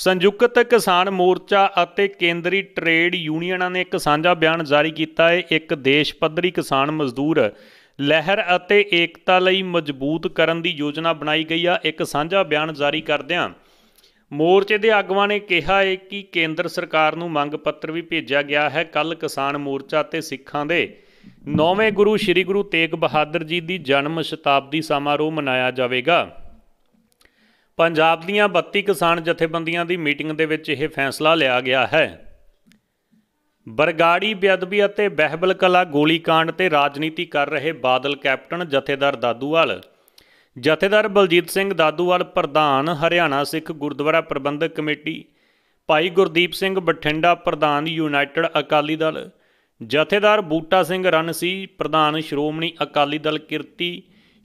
ਸੰਯੁਕਤ ਕਿਸਾਨ ਮੋਰਚਾ ਅਤੇ ਕੇਂਦਰੀ ਟ੍ਰੇਡ ਯੂਨੀਅਨਾਂ ਨੇ ਇੱਕ ਸਾਂਝਾ ਬਿਆਨ ਜਾਰੀ ਕੀਤਾ ਹੈ ਇੱਕ ਦੇਸ਼ ਪੱਧਰੀ ਕਿਸਾਨ ਮਜ਼ਦੂਰ ਲਹਿਰ ਅਤੇ ਏਕਤਾ ਲਈ ਮਜ਼ਬੂਤ ਕਰਨ ਦੀ ਯੋਜਨਾ ਬਣਾਈ ਗਈ ਆ ਇੱਕ ਸਾਂਝਾ ਬਿਆਨ ਜਾਰੀ ਕਰਦਿਆਂ ਮੋਰਚੇ ਦੇ ਆਗੂਆਂ ਨੇ ਕਿਹਾ ਹੈ ਕਿ ਕੇਂਦਰ ਸਰਕਾਰ ਨੂੰ ਮੰਗ ਪੱਤਰ ਵੀ ਭੇਜਿਆ ਗਿਆ ਹੈ ਕੱਲ ਕਿਸਾਨ ਮੋਰਚਾ ਤੇ ਸਿੱਖਾਂ ਦੇ ਨੌਵੇਂ ਗੁਰੂ ਸ੍ਰੀ ਗੁਰੂ ਤੇਗ ਬਹਾਦਰ ਜੀ ਦੀ ਜਨਮ ਸ਼ਤਾਬਦੀ ਸਮਾਰੋਹ ਮਨਾਇਆ ਜਾਵੇਗਾ ਪੰਜਾਬ ਦੀਆਂ 32 ਕਿਸਾਨ ਜਥੇਬੰਦੀਆਂ ਦੀ ਮੀਟਿੰਗ ਦੇ ਵਿੱਚ ਇਹ ਫੈਸਲਾ ਲਿਆ ਗਿਆ ਹੈ ਬਰਗਾੜੀ ਬੇਅਦਬੀ ਅਤੇ ਬਹਿਬਲ ਕਲਾ ਗੋਲੀकांड ਤੇ ਰਾਜਨੀਤੀ ਕਰ ਰਹੇ ਬਾਦਲ ਕੈਪਟਨ ਜਥੇਦਾਰ ਦਾਦੂਵਾਲ ਜਥੇਦਾਰ ਬਲਜੀਤ ਸਿੰਘ ਦਾਦੂਵਾਲ ਪ੍ਰਧਾਨ ਹਰਿਆਣਾ ਸਿੱਖ ਗੁਰਦੁਆਰਾ ਪ੍ਰਬੰਧਕ ਕਮੇਟੀ ਭਾਈ ਗੁਰਦੀਪ ਸਿੰਘ ਬਠਿੰਡਾ ਪ੍ਰਧਾਨ ਯੂਨਾਈਟਿਡ ਅਕਾਲੀ ਦਲ ਜਥੇਦਾਰ ਬੂਟਾ ਸਿੰਘ ਰਣਸੀ ਪ੍ਰਧਾਨ ਸ਼੍ਰੋਮਣੀ ਅਕਾਲੀ ਦਲ ਕਿਰਤੀ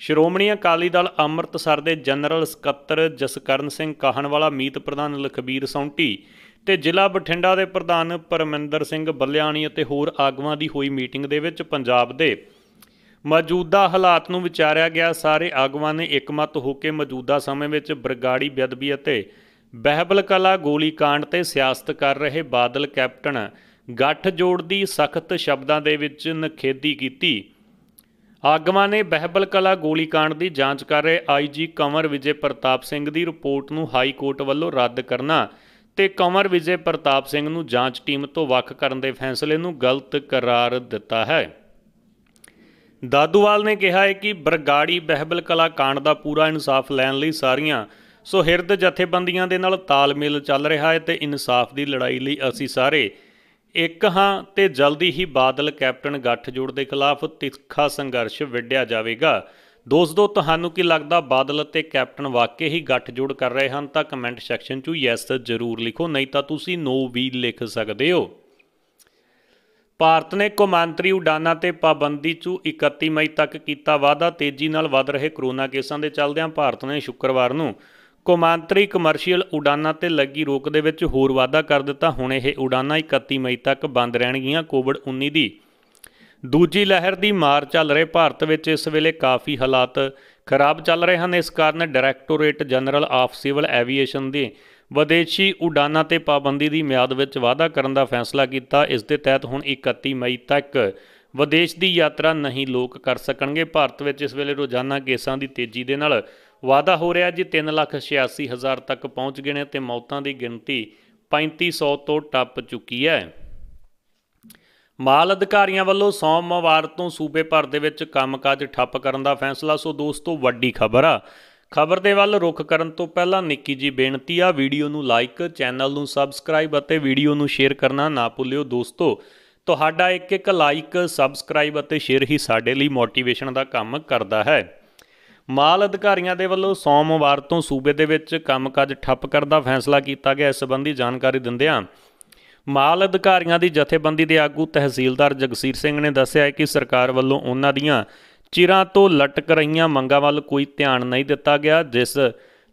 ਸ਼੍ਰੋਮਣੀ ਅਕਾਲੀ ਦਲ ਅੰਮ੍ਰਿਤਸਰ ਦੇ ਜਨਰਲ ਸਕੱਤਰ ਜਸਕਰਨ ਸਿੰਘ ਕਾਹਨਵਾਲਾ ਮੀਤ ਪ੍ਰਧਾਨ ਲਖਬੀਰ ਸੌਂਟੀ ਤੇ ਜ਼ਿਲ੍ਹਾ ਬਠਿੰਡਾ ਦੇ ਪ੍ਰਧਾਨ ਪਰਮਿੰਦਰ ਸਿੰਘ ਬੱਲਿਆਣੀ ਅਤੇ ਹੋਰ ਆਗੂਆਂ ਦੀ ਹੋਈ ਮੀਟਿੰਗ ਦੇ ਵਿੱਚ ਪੰਜਾਬ ਦੇ ਮੌਜੂਦਾ ਹਾਲਾਤ ਨੂੰ ਵਿਚਾਰਿਆ ਗਿਆ ਸਾਰੇ ਆਗੂਆਂ ਨੇ ਇਕਮਤ ਹੋ ਕੇ ਮੌਜੂਦਾ ਸਮੇਂ ਵਿੱਚ ਬਰਗਾੜੀ ਬਦਬੀ ਅਤੇ ਬਹਿਬਲ ਕਲਾ ਗੋਲੀकांड ਤੇ ਸਿਆਸਤ ਕਰ ਰਹੇ ਬਾਦਲ ਕੈਪਟਨ ਗੱਠ ਜੋੜ ਦੀ ਸਖਤ ਸ਼ਬਦਾਂ ਦੇ ਵਿੱਚ ਨਖੇਦੀ ਕੀਤੀ ਆਗਮਾਂ ਨੇ ਬਹਿਬਲ ਕਲਾ ਗੋਲੀकांड ਦੀ ਜਾਂਚ ਕਰ ਰਹੇ ਆਈਜੀ ਕਮਰ ਵਿਜੇ ਪ੍ਰਤਾਪ ਸਿੰਘ ਦੀ ਰਿਪੋਰਟ ਨੂੰ ਹਾਈ ਕੋਰਟ ਵੱਲੋਂ ਰੱਦ ਕਰਨਾ ਤੇ ਕਮਰ ਵਿਜੇ ਪ੍ਰਤਾਪ ਸਿੰਘ ਨੂੰ ਜਾਂਚ ਟੀਮ ਤੋਂ ਵੱਖ ਕਰਨ ਦੇ ਫੈਸਲੇ ਨੂੰ ਗਲਤ ਕਰਾਰ ਦਿੱਤਾ ਹੈ ਦਾਦੂਵਾਲ ਨੇ ਕਿਹਾ ਹੈ ਕਿ ਬਰਗਾੜੀ ਬਹਿਬਲ ਕਲਾ ਕਾਂਡ ਦਾ ਪੂਰਾ ਇਨਸਾਫ ਲੈਣ ਲਈ ਸਾਰੀਆਂ ਸੋ ਹਿਰਦ ਜਥੇਬੰਦੀਆਂ ਦੇ ਨਾਲ ਤਾਲਮੇਲ ਚੱਲ ਰਿਹਾ ਹੈ ਤੇ ਇਨਸਾਫ ਦੀ ਲੜਾਈ ਲਈ ਅਸੀਂ ਸਾਰੇ ਇੱਕ ਹਾਂ ਤੇ ਜਲਦੀ ਹੀ ਬਾਦਲ ਕੈਪਟਨ ਗੱਠਜੋੜ ਦੇ ਖਿਲਾਫ ਤਿੱਖਾ ਸੰਘਰਸ਼ ਵਿੱਢਿਆ ਜਾਵੇਗਾ ਦੋਸਤੋ ਤੁਹਾਨੂੰ ਕੀ ਲੱਗਦਾ ਬਾਦਲ ਤੇ ਕੈਪਟਨ ਵਾਕਈ ਹੀ ਗੱਠਜੋੜ ਕਰ ਰਹੇ ਹਨ ਤਾਂ ਕਮੈਂਟ ਸੈਕਸ਼ਨ 'ਚ ਯੈਸ ਜ਼ਰੂਰ ਲਿਖੋ ਨਹੀਂ ਤਾਂ ਤੁਸੀਂ ਨੋ ਵੀ ਲਿਖ ਸਕਦੇ ਹੋ ਭਾਰਤ ਨੇ ਕੌਮਾਂਤਰੀ ਉਡਾਨਾਂ ਤੇ ਪਾਬੰਦੀ 'ਚ 31 ਮਈ ਤੱਕ ਕੀਤਾ ਵਾਅਦਾ ਤੇਜ਼ੀ ਨਾਲ ਵਧ ਰਹੇ ਕਰੋਨਾ ਕੇਸਾਂ ਦੇ ਚੱਲਦਿਆਂ ਭਾਰਤ ਨੇ ਸ਼ੁੱਕਰਵਾਰ ਨੂੰ ਕੋਮਾਂਤਰੀ ਕਮਰਸ਼ੀਅਲ ਉਡਾਨਾਂ ਤੇ ਲੱਗੀ ਰੋਕ ਦੇ ਵਿੱਚ ਹੋਰ ਵਾਧਾ ਕਰ ਦਿੱਤਾ ਹੁਣ ਇਹ ਉਡਾਨਾਂ 31 ਮਈ ਤੱਕ ਬੰਦ ਰਹਿਣਗੀਆਂ ਕੋਵਿਡ-19 ਦੀ ਦੂਜੀ ਲਹਿਰ ਦੀ ਮਾਰ ਚੱਲ ਰਹੇ ਭਾਰਤ ਵਿੱਚ ਇਸ ਵੇਲੇ ਕਾਫੀ ਹਾਲਾਤ ਖਰਾਬ ਚੱਲ ਰਹੇ ਹਨ ਇਸ ਕਾਰਨ directorate general of civil aviation ਦੇ ਵਿਦੇਸ਼ੀ ਉਡਾਨਾਂ ਤੇ ਪਾਬੰਦੀ ਦੀ ਮਿਆਦ ਵਿੱਚ ਵਾਧਾ ਕਰਨ ਦਾ ਫੈਸਲਾ ਕੀਤਾ ਇਸ ਦੇ ਤਹਿਤ ਹੁਣ 31 ਮਈ ਤੱਕ ਵਿਦੇਸ਼ ਦੀ ਯਾਤਰਾ ਨਹੀਂ ਲੋਕ ਕਰ ਸਕਣਗੇ ਭਾਰਤ ਵਿੱਚ ਇਸ ਵੇਲੇ ਰੋਜ਼ਾਨਾ ਕੇਸਾਂ ਦੀ ਤੇਜ਼ੀ ਦੇ ਨਾਲ ਵਾਅਦਾ ਹੋ ਰਿਹਾ ਜੀ 386000 ਤੱਕ ਪਹੁੰਚ ਗਏ ਨੇ ਤੇ ਮੌਤਾਂ ਦੀ ਗਿਣਤੀ 3500 ਤੋਂ ਟੱਪ ਚੁੱਕੀ ਹੈ ਮਾਲ ਅਧਿਕਾਰੀਆਂ ਵੱਲੋਂ ਸੋਮਵਾਰ ਤੋਂ ਸੂਬੇ ਭਰ ਦੇ ਵਿੱਚ ਕੰਮਕਾਜ ਠੱਪ ਕਰਨ ਦਾ ਫੈਸਲਾ ਸੋ ਦੋਸਤੋ ਵੱਡੀ ਖਬਰ ਆ ਖਬਰ ਦੇ ਵੱਲ ਰੁਖ ਕਰਨ ਤੋਂ ਪਹਿਲਾਂ ਨਿੱਕੀ ਜੀ ਬੇਨਤੀ ਆ ਵੀਡੀਓ ਨੂੰ ਲਾਈਕ ਚੈਨਲ ਨੂੰ ਸਬਸਕ੍ਰਾਈਬ ਅਤੇ ਵੀਡੀਓ ਨੂੰ ਸ਼ੇਅਰ ਕਰਨਾ ਨਾ ਭੁੱਲਿਓ ਦੋਸਤੋ ਤੁਹਾਡਾ ਇੱਕ ਇੱਕ ਲਾਈਕ ਸਬਸਕ੍ਰਾਈਬ ਅਤੇ ਸ਼ੇਅਰ ਹੀ ਸਾਡੇ ਲਈ ਮੋਟੀਵੇਸ਼ਨ ਦਾ ਕੰਮ ਕਰਦਾ ਹੈ ਮਾਲ ਅਧਿਕਾਰੀਆਂ ਦੇ ਵੱਲੋਂ ਸੋਮਵਾਰ ਤੋਂ ਸੂਬੇ ਦੇ ਵਿੱਚ ਕੰਮਕਾਜ ਠੱਪ ਕਰਨ ਦਾ ਫੈਸਲਾ ਕੀਤਾ ਗਿਆ ਇਸ ਸੰਬੰਧੀ ਜਾਣਕਾਰੀ ਦਿੰਦਿਆਂ ਮਾਲ ਅਧਿਕਾਰੀਆਂ ਦੀ ਜਥੇਬੰਦੀ ਦੇ ਆਗੂ ਤਹਿਸੀਲਦਾਰ ਜਗਸੀਰ ਸਿੰਘ ਨੇ ਦੱਸਿਆ ਕਿ ਸਰਕਾਰ ਵੱਲੋਂ ਉਹਨਾਂ ਦੀਆਂ ਚਿਰਾਂ ਤੋਂ ਲਟਕ ਰਹੀਆਂ ਮੰਗਾਂ ਵੱਲ ਕੋਈ ਧਿਆਨ ਨਹੀਂ ਦਿੱਤਾ ਗਿਆ ਜਿਸ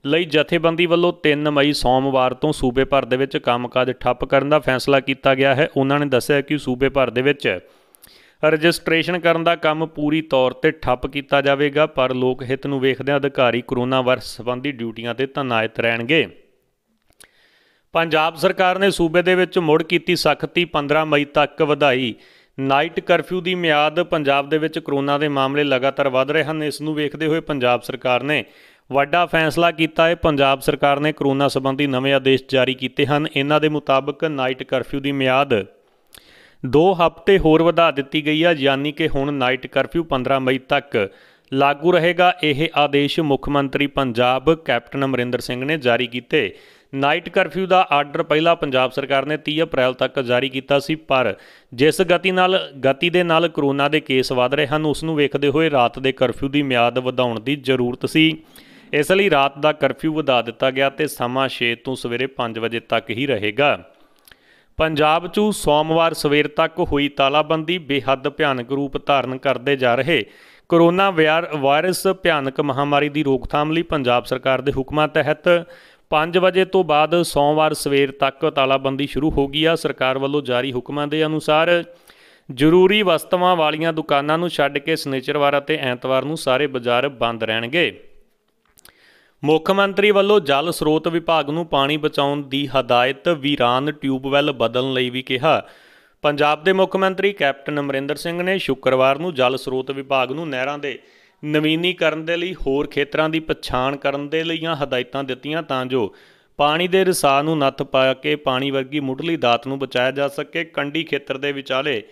ਲਈ ਜਥੇਬੰਦੀ ਵੱਲੋਂ 3 ਮਈ ਸੋਮਵਾਰ ਤੋਂ ਸੂਬੇ ਭਰ ਦੇ ਵਿੱਚ ਕੰਮਕਾਜ ਠੱਪ ਕਰਨ ਦਾ ਫੈਸਲਾ ਕੀਤਾ ਗਿਆ ਹੈ ਉਹਨਾਂ ਨੇ ਦੱਸਿਆ ਕਿ ਸੂਬੇ ਭਰ ਦੇ ਵਿੱਚ ਰਜਿਸਟ੍ਰੇਸ਼ਨ ਕਰਨ ਦਾ ਕੰਮ ਪੂਰੀ ਤੌਰ ਤੇ ਠੱਪ ਕੀਤਾ ਜਾਵੇਗਾ ਪਰ ਲੋਕ ਹਿੱਤ ਨੂੰ ਵੇਖਦੇ ਅਧਿਕਾਰੀ ਕੋਰੋਨਾ ਵਾਇਰਸ ਸੰਬੰਧੀ ਡਿਊਟੀਆਂ ਤੇ ਤਨਾਇਤ ਰਹਿਣਗੇ ਪੰਜਾਬ ਸਰਕਾਰ ਨੇ ਸੂਬੇ ਦੇ ਵਿੱਚ ਮੁੜ ਕੀਤੀ ਸਖਤੀ 15 ਮਈ ਤੱਕ ਵਧਾਈ ਨਾਈਟ ਕਰਫਿਊ ਦੀ ਮਿਆਦ ਪੰਜਾਬ ਦੇ ਵਿੱਚ ਕਰੋਨਾ ਦੇ ਮਾਮਲੇ ਲਗਾਤਾਰ ਵਧ ਰਹੇ ਹਨ ਇਸ ਨੂੰ ਵੇਖਦੇ ਹੋਏ ਪੰਜਾਬ ਸਰਕਾਰ ਨੇ ਵੱਡਾ ਫੈਸਲਾ ਕੀਤਾ ਹੈ ਪੰਜਾਬ ਸਰਕਾਰ ਨੇ ਕਰੋਨਾ ਸੰਬੰਧੀ ਨਵੇਂ ਆਦੇਸ਼ ਜਾਰੀ ਕੀਤੇ ਹਨ ਇਹਨਾਂ ਦੇ ਮੁਤਾਬਕ ਨਾਈਟ ਕਰਫਿਊ ਦੀ ਮਿਆਦ 2 ਹਫ਼ਤੇ ਹੋਰ ਵਧਾ ਦਿੱਤੀ ਗਈ ਹੈ ਯਾਨੀ ਕਿ ਹੁਣ ਨਾਈਟ ਕਰਫਿਊ 15 ਮਈ ਤੱਕ ਲਾਗੂ ਰਹੇਗਾ ਇਹ ਆਦੇਸ਼ ਮੁੱਖ ਮੰਤਰੀ ਪੰਜਾਬ ਕੈਪਟਨ ਅਮਰਿੰਦਰ ਸਿੰਘ ਨੇ ਜਾਰੀ ਕੀਤੇ ਨਾਈਟ ਕਰਫਿਊ ਦਾ ਆਰਡਰ ਪਹਿਲਾਂ ਪੰਜਾਬ ਸਰਕਾਰ ਨੇ 30 ਅਪ੍ਰੈਲ ਤੱਕ ਜਾਰੀ ਕੀਤਾ ਸੀ ਪਰ ਜਿਸ ਗਤੀ ਨਾਲ ਗਤੀ ਦੇ ਨਾਲ ਕਰੋਨਾ ਦੇ ਕੇਸ ਵਧ ਰਹੇ ਹਨ ਉਸ ਨੂੰ ਵੇਖਦੇ ਹੋਏ ਰਾਤ ਦੇ ਕਰਫਿਊ ਦੀ ਮਿਆਦ ਵਧਾਉਣ ਦੀ ਜ਼ਰੂਰਤ ਸੀ ਇਸ ਲਈ ਰਾਤ ਦਾ ਕਰਫਿਊ ਵਧਾ ਦਿੱਤਾ ਗਿਆ ਤੇ ਸਮਾਂ 6 ਤੋਂ ਸਵੇਰੇ 5 ਵਜੇ ਤੱਕ ਹੀ ਰਹੇਗਾ ਪੰਜਾਬ 'ਚ ਸੋਮਵਾਰ ਸਵੇਰ ਤੱਕ ਹੋਈ ਤਾਲਾਬੰਦੀ ਬੇਹੱਦ ਭਿਆਨਕ ਰੂਪ ਧਾਰਨ ਕਰਦੇ ਜਾ ਰਹੇ ਕੋਰੋਨਾ ਵਾਇਰਸ ਭਿਆਨਕ ਮਹਾਮਾਰੀ ਦੀ ਰੋਕਥਾਮ ਲਈ ਪੰਜਾਬ ਸਰਕਾਰ ਦੇ ਹੁਕਮਾਂ ਤਹਿਤ 5 ਵਜੇ ਤੋਂ ਬਾਅਦ ਸੋਮਵਾਰ ਸਵੇਰ ਤੱਕ ਤਾਲਾਬੰਦੀ ਸ਼ੁਰੂ ਹੋ ਗਈ ਆ ਸਰਕਾਰ ਵੱਲੋਂ ਜਾਰੀ ਹੁਕਮਾਂ ਦੇ ਅਨੁਸਾਰ ਜ਼ਰੂਰੀ ਵਸਤਾਂ ਵਾਲੀਆਂ ਦੁਕਾਨਾਂ ਨੂੰ ਛੱਡ ਕੇ ਸਨੇਚਰਵਾਰ ਅਤੇ ਐਤਵਾਰ ਨੂੰ ਸਾਰੇ ਬਾਜ਼ਾਰ ਬੰਦ ਰਹਿਣਗੇ ਮੁੱਖ ਮੰਤਰੀ ਵੱਲੋਂ ਜਲ ਸਰੋਤ ਵਿਭਾਗ ਨੂੰ ਪਾਣੀ ਬਚਾਉਣ ਦੀ ਹਦਾਇਤ ਵੀਰਾਨ ਟਿਊਬਵੈਲ ਬਦਲਣ ਲਈ ਵੀ ਕਿਹਾ ਪੰਜਾਬ ਦੇ ਮੁੱਖ ਮੰਤਰੀ ਕੈਪਟਨ ਅਮਰਿੰਦਰ ਸਿੰਘ ਨੇ ਸ਼ੁੱਕਰਵਾਰ ਨੂੰ ਜਲ ਸਰੋਤ ਵਿਭਾਗ ਨੂੰ ਨਹਿਰਾਂ ਦੇ ਨਵੀਨੀਕਰਨ ਦੇ ਲਈ ਹੋਰ ਖੇਤਰਾਂ ਦੀ ਪਛਾਣ ਕਰਨ ਦੇ ਲਈਆਂ ਹਦਾਇਤਾਂ ਦਿੱਤੀਆਂ ਤਾਂ ਜੋ ਪਾਣੀ ਦੇ ਰਸਾ ਨੂੰ ਨੱਥ ਪਾ ਕੇ ਪਾਣੀ ਵਰਗੀ ਮੁੱਢਲੀ ਦਾਤ ਨੂੰ ਬਚਾਇਆ ਜਾ ਸਕੇ ਕੰਡੀ ਖੇਤਰ ਦੇ ਵਿਚਾਲੇ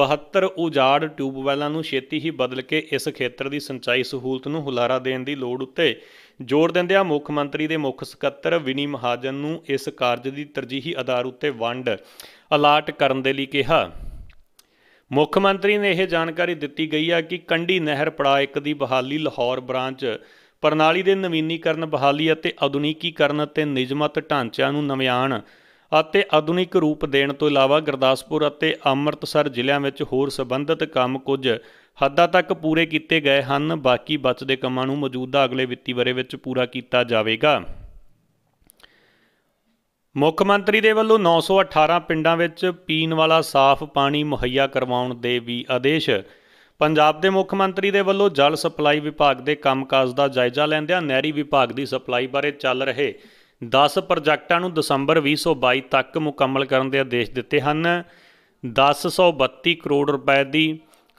72 ਉਜਾੜ ਟਿਊਬਵੈਲਾਂ ਨੂੰ ਛੇਤੀ ਹੀ ਬਦਲ ਕੇ ਇਸ ਖੇਤਰ ਦੀ ਸਿੰਚਾਈ ਸਹੂਲਤ ਨੂੰ ਹੁਲਾਰਾ ਦੇਣ ਦੀ ਲੋੜ ਉੱਤੇ ਜ਼ੋਰ ਦਿੰਦਿਆਂ ਮੁੱਖ ਮੰਤਰੀ ਦੇ ਮੁੱਖ ਸਕੱਤਰ ਵਿਨੀ ਮਹਾਜਨ ਨੂੰ ਇਸ ਕਾਰਜ ਦੀ ਤਰਜੀਹੀ ਆਧਾਰ ਉੱਤੇ ਵੰਡ ਅਲਾਟ ਕਰਨ ਦੇ ਲਈ ਕਿਹਾ ਮੁੱਖ ਮੰਤਰੀ ਨੇ ਇਹ ਜਾਣਕਾਰੀ ਦਿੱਤੀ ਗਈ ਹੈ ਕਿ ਕੰਢੀ ਨਹਿਰ ਪੜਾ ਇੱਕ ਦੀ ਬਹਾਲੀ ਲਾਹੌਰ ਬ੍ਰਾਂਚ ਪ੍ਰਣਾਲੀ ਦੇ ਨਵੀਨੀਕਰਨ ਬਹਾਲੀ ਅਤੇ ਆਧੁਨਿਕੀਕਰਨ ਅਤੇ ਨਿਯਮਤ ਢਾਂਚਿਆਂ ਨੂੰ ਨਵਿਆਣ ਅਤੇ ਆਧੁਨਿਕ ਰੂਪ ਦੇਣ ਤੋਂ ਇਲਾਵਾ ਗੁਰਦਾਸਪੁਰ ਅਤੇ ਅੰਮ੍ਰਿਤਸਰ ਜ਼ਿਲ੍ਹਿਆਂ ਵਿੱਚ ਹੋਰ ਸਬੰਧਤ ਕੰਮ ਕੁਝ ਹੱਦਾਂ ਤੱਕ ਪੂਰੇ ਕੀਤੇ ਗਏ ਹਨ ਬਾਕੀ ਬਚਦੇ ਕੰਮਾਂ ਨੂੰ ਮੌਜੂਦਾ ਅਗਲੇ ਵਿੱਤੀ ਬਰੇ ਵਿੱਚ ਪੂਰਾ ਕੀਤਾ ਜਾਵੇਗਾ ਮੁੱਖ ਮੰਤਰੀ ਦੇ ਵੱਲੋਂ 918 ਪਿੰਡਾਂ ਵਿੱਚ ਪੀਣ ਵਾਲਾ ਸਾਫ਼ ਪਾਣੀ ਮੁਹੱਈਆ ਕਰਵਾਉਣ ਦੇ ਵੀ ਆਦੇਸ਼ ਪੰਜਾਬ ਦੇ ਮੁੱਖ ਮੰਤਰੀ ਦੇ ਵੱਲੋਂ ਜਲ ਸਪਲਾਈ ਵਿਭਾਗ ਦੇ ਕੰਮਕਾਜ ਦਾ ਜਾਇਜ਼ਾ ਲੈਂਦਿਆਂ ਨਹਿਰੀ ਵਿਭਾਗ ਦੀ ਸਪਲਾਈ ਬਾਰੇ ਚੱਲ ਰਹੇ 10 ਪ੍ਰੋਜੈਕਟਾਂ ਨੂੰ ਦਸੰਬਰ 2022 ਤੱਕ ਮੁਕੰਮਲ ਕਰਨ ਦੇ ਆਦੇਸ਼ ਦਿੱਤੇ ਹਨ 1032 ਕਰੋੜ ਰੁਪਏ ਦੀ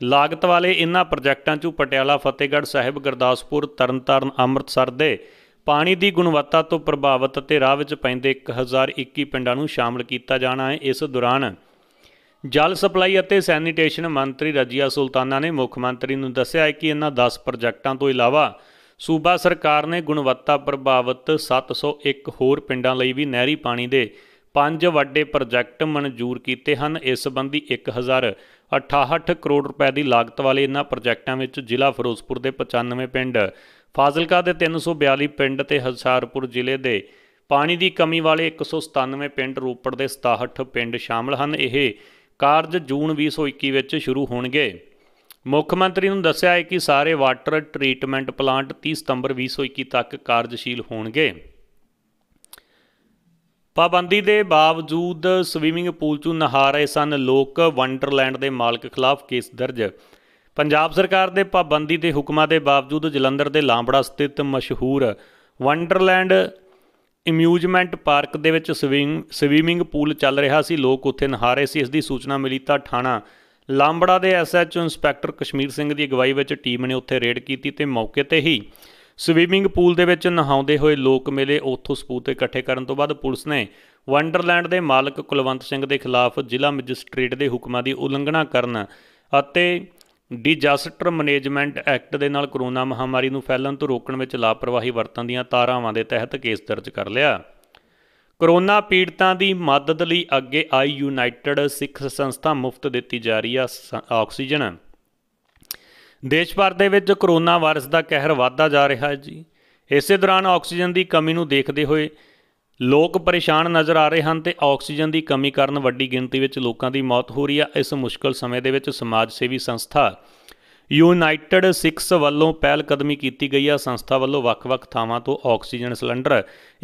ਲਾਗਤ ਵਾਲੇ ਇਨ੍ਹਾਂ ਪ੍ਰੋਜੈਕਟਾਂ 'ਚੋਂ ਪਟਿਆਲਾ ਫਤਿਹਗੜ੍ਹ ਸਾਹਿਬ ਗੁਰਦਾਸਪੁਰ ਤਰਨਤਾਰਨ ਅੰਮ੍ਰਿਤਸਰ ਦੇ ਪਾਣੀ ਦੀ ਗੁਣਵੱਤਾ ਤੋਂ ਪ੍ਰਭਾਵਿਤ ਅਤੇ ਰਾਹ ਵਿੱਚ ਪੈਂਦੇ 1021 ਪਿੰਡਾਂ ਨੂੰ ਸ਼ਾਮਲ ਕੀਤਾ ਜਾਣਾ ਹੈ ਇਸ ਦੌਰਾਨ ਜਲ ਸਪਲਾਈ ਅਤੇ ਸੈਨੀਟੇਸ਼ਨ ਮੰਤਰੀ ਰਜੀਆ ਸੁਲਤਾਨਾ ਨੇ ਮੁੱਖ ਮੰਤਰੀ ਨੂੰ ਦੱਸਿਆ ਹੈ ਕਿ ਇਨ੍ਹਾਂ 10 ਪ੍ਰੋਜੈਕਟਾਂ ਤੋਂ ਇਲਾਵਾ ਸੂਬਾ ਸਰਕਾਰ ਨੇ ਗੁਣਵੱਤਾ ਪ੍ਰਭਾਵਿਤ 701 ਹੋਰ ਪਿੰਡਾਂ ਲਈ ਵੀ ਨਹਿਰੀ ਪਾਣੀ ਦੇ ਪੰਜ ਵੱਡੇ ਪ੍ਰੋਜੈਕਟ ਮਨਜ਼ੂਰ ਕੀਤੇ ਹਨ ਇਸ ਸੰਬੰਧੀ 1000 68 ਕਰੋੜ ਰੁਪਏ ਦੀ ਲਾਗਤ ਵਾਲੇ ਇਹਨਾਂ ਪ੍ਰੋਜੈਕਟਾਂ ਵਿੱਚ ਜ਼ਿਲ੍ਹਾ ਫਿਰੋਜ਼ਪੁਰ ਦੇ 95 ਪਿੰਡ ਫਾਜ਼ਿਲਕਾ ਦੇ 342 ਪਿੰਡ ਤੇ ਹਜ਼ਾਰਪੁਰ ਜ਼ਿਲ੍ਹੇ ਦੇ ਪਾਣੀ ਦੀ ਕਮੀ ਵਾਲੇ 197 ਪਿੰਡ ਰੋਪੜ ਦੇ 67 ਪਿੰਡ ਸ਼ਾਮਲ ਹਨ ਇਹ ਕਾਰਜ ਜੂਨ 2021 ਵਿੱਚ ਸ਼ੁਰੂ ਹੋਣਗੇ ਮੁੱਖ ਮੰਤਰੀ ਨੂੰ ਦੱਸਿਆ ਹੈ ਕਿ ਸਾਰੇ ਵਾਟਰ ਟ੍ਰੀਟਮੈਂਟ ਪਲਾਂਟ 30 ਸਤੰਬਰ 2021 ਤੱਕ ਕਾਰਜਸ਼ੀਲ ਹੋਣਗੇ ਪਾਬੰਦੀ ਦੇ ਬਾਵਜੂਦ ਸਵੀਮਿੰਗ ਪੂਲ 'ਚ ਨਹਾ ਰਹੇ ਸਨ ਲੋਕ ਵੰਡਰਲੈਂਡ ਦੇ ਮਾਲਕ ਖਿਲਾਫ ਕੇਸ ਦਰਜ ਪੰਜਾਬ ਸਰਕਾਰ ਦੇ ਪਾਬੰਦੀ ਦੇ ਹੁਕਮਾਂ ਦੇ ਬਾਵਜੂਦ ਜਲੰਧਰ ਦੇ ਲਾਂਬੜਾ ਸਥਿਤ ਮਸ਼ਹੂਰ ਵੰਡਰਲੈਂਡ ਇਮਿਊਜ਼ਮੈਂਟ ਪਾਰਕ ਦੇ ਵਿੱਚ ਸਵੀਮਿੰਗ ਪੂਲ ਚੱਲ ਰਿਹਾ ਸੀ ਲੋਕ ਉੱਥੇ ਨਹਾ ਰਹੇ ਸੀ ਇਸ ਦੀ ਸੂਚਨਾ ਮਿਲੀ ਤਾਂ ਥਾਣਾ ਲਾਂਬੜਾ ਦੇ ਐਸਐਚਓ ਇੰਸਪੈਕਟਰ ਕਸ਼ਮੀਰ ਸਿੰਘ ਦੀ ਅਗਵਾਈ ਵਿੱਚ ਟੀਮ ਨੇ ਉੱਥੇ ਰੇਡ ਕੀਤੀ ਤੇ ਮੌਕੇ ਤੇ ਹੀ ਸਵੀਮਿੰਗ ਪੂਲ ਦੇ ਵਿੱਚ ਨਹਾਉਂਦੇ ਹੋਏ ਲੋਕ ਮਿਲੇ ਉਥੋਂ ਸਬੂਤ ਇਕੱਠੇ ਕਰਨ ਤੋਂ ਬਾਅਦ ਪੁਲਿਸ ਨੇ ਵੰਡਰਲੈਂਡ ਦੇ ਮਾਲਕ ਕੁਲਵੰਤ ਸਿੰਘ ਦੇ ਖਿਲਾਫ ਜ਼ਿਲ੍ਹਾ ਮੈਜਿਸਟ੍ਰੇਟ ਦੇ ਹੁਕਮਾਂ ਦੀ ਉਲੰਘਣਾ ਕਰਨ ਅਤੇ ਡਿਜਾਸਟਰ ਮੈਨੇਜਮੈਂਟ ਐਕਟ ਦੇ ਨਾਲ ਕਰੋਨਾ ਮਹਾਮਾਰੀ ਨੂੰ ਫੈਲਣ ਤੋਂ ਰੋਕਣ ਵਿੱਚ ਲਾਪਰਵਾਹੀ ਵਰਤਣ ਦੀਆਂ ਤਾਰਾਵਾਂ ਦੇ ਤਹਿਤ ਕੇਸ ਦਰਜ ਕਰ ਲਿਆ ਕਰੋਨਾ ਪੀੜਤਾਂ ਦੀ ਮਦਦ ਲਈ ਅੱਗੇ ਆਈ ਯੂਨਾਈਟਿਡ ਸਿੱਖ ਸੰਸਥਾ ਮੁਫਤ ਦਿੱਤੀ ਜਾ ਰਹੀ ਆ ਆਕਸੀਜਨ ਦੇਸ਼ ਭਰ ਦੇ ਵਿੱਚ ਕਰੋਨਾ ਵਾਇਰਸ ਦਾ ਕਹਿਰ ਵਧਦਾ ਜਾ ਰਿਹਾ ਹੈ ਜੀ ਇਸੇ ਦੌਰਾਨ ਆਕਸੀਜਨ ਦੀ ਕਮੀ ਨੂੰ ਦੇਖਦੇ ਹੋਏ ਲੋਕ ਪਰੇਸ਼ਾਨ ਨਜ਼ਰ ਆ ਰਹੇ ਹਨ ਤੇ ਆਕਸੀਜਨ ਦੀ ਕਮੀ ਕਾਰਨ ਵੱਡੀ ਗਿਣਤੀ ਵਿੱਚ ਲੋਕਾਂ ਦੀ ਮੌਤ ਹੋ ਰਹੀ ਹੈ ਇਸ ਮੁਸ਼ਕਲ ਸਮੇਂ ਦੇ ਵਿੱਚ ਸਮਾਜ ਸੇਵੀ ਸੰਸਥਾ ਯੂਨਾਈਟਿਡ ਸਿਕਸ ਵੱਲੋਂ ਪਹਿਲ ਕਦਮੀ ਕੀਤੀ ਗਈ ਹੈ ਸੰਸਥਾ ਵੱਲੋਂ ਵੱਖ-ਵੱਖ ਥਾਵਾਂ ਤੋਂ ਆਕਸੀਜਨ ਸਿਲੰਡਰ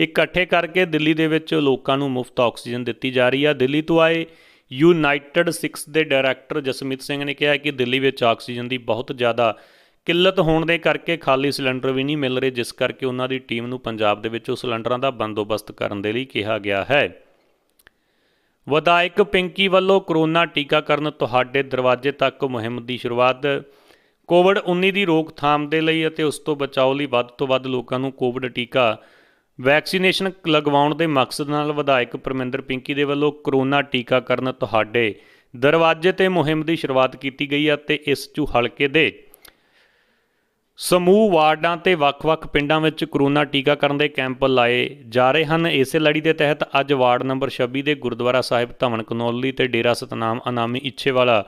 ਇਕੱਠੇ ਕਰਕੇ ਦਿੱਲੀ ਦੇ ਵਿੱਚ ਲੋਕਾਂ ਨੂੰ ਮੁਫਤ ਆਕਸੀਜਨ ਦਿੱਤੀ ਜਾ ਰਹੀ ਹੈ ਦਿੱਲੀ ਤੋਂ ਆਏ ਯੂਨਾਈਟਿਡ ਸਿਕਸ ਦੇ ਡਾਇਰੈਕਟਰ ਜਸਮੀਤ ਸਿੰਘ ਨੇ ਕਿਹਾ ਕਿ ਦਿੱਲੀ ਵਿੱਚ ਆਕਸੀਜਨ ਦੀ ਬਹੁਤ ਜ਼ਿਆਦਾ ਕਿੱਲਤ ਹੋਣ ਦੇ ਕਰਕੇ ਖਾਲੀ ਸਿਲੰਡਰ ਵੀ ਨਹੀਂ ਮਿਲ ਰਹੇ ਜਿਸ ਕਰਕੇ ਉਹਨਾਂ ਦੀ ਟੀਮ ਨੂੰ ਪੰਜਾਬ ਦੇ ਵਿੱਚ ਉਹ ਸਿਲੰਡਰਾਂ ਦਾ ਬੰਦੋਬਸਤ ਕਰਨ ਦੇ ਲਈ ਕਿਹਾ ਗਿਆ ਹੈ ਵਿਧਾਇਕ ਪਿੰਕੀ ਵੱਲੋਂ ਕਰੋਨਾ ਟੀਕਾਕਰਨ ਤੁਹਾਡੇ ਦਰਵਾਜ਼ੇ ਤੱਕ ਮੁਹਿੰਮ ਦੀ ਸ਼ੁਰੂਆਤ ਕੋਵਿਡ-19 ਦੀ ਰੋਕਥਾਮ ਦੇ ਲਈ ਅਤੇ ਉਸ ਤੋਂ ਬਚਾਓ ਲਈ ਵੱਧ ਤੋਂ ਵੱਧ ਲੋਕਾਂ ਨੂੰ ਕੋਵਿਡ ਟੀਕਾ ਵੈਕਸੀਨੇਸ਼ਨ ਲਗਵਾਉਣ ਦੇ ਮਕਸਦ ਨਾਲ ਵਿਧਾਇਕ ਪਰਮਿੰਦਰ ਪਿੰਕੀ ਦੇ ਵੱਲੋਂ ਕਰੋਨਾ ਟੀਕਾਕਰਨ ਤੁਹਾਡੇ ਦਰਵਾਜ਼ੇ ਤੇ ਮੁਹਿੰਮ ਦੀ ਸ਼ੁਰੂਆਤ ਕੀਤੀ ਗਈ ਹੈ ਤੇ ਇਸ ਚੂ ਹਲਕੇ ਦੇ ਸਮੂਹ ਵਾਰਡਾਂ ਤੇ ਵੱਖ-ਵੱਖ ਪਿੰਡਾਂ ਵਿੱਚ ਕਰੋਨਾ ਟੀਕਾਕਰਨ ਦੇ ਕੈਂਪ ਲਾਏ ਜਾ ਰਹੇ ਹਨ ਇਸੇ ਲੜੀ ਦੇ ਤਹਿਤ ਅੱਜ ਵਾਰਡ ਨੰਬਰ 26 ਦੇ ਗੁਰਦੁਆਰਾ ਸਾਹਿਬ ਧਵਨ ਕਨੋਲੀ ਤੇ ਡੇਰਾ ਸਤਨਾਮ ਅਨਾਮੀ ਇੱਛੇਵਾਲਾ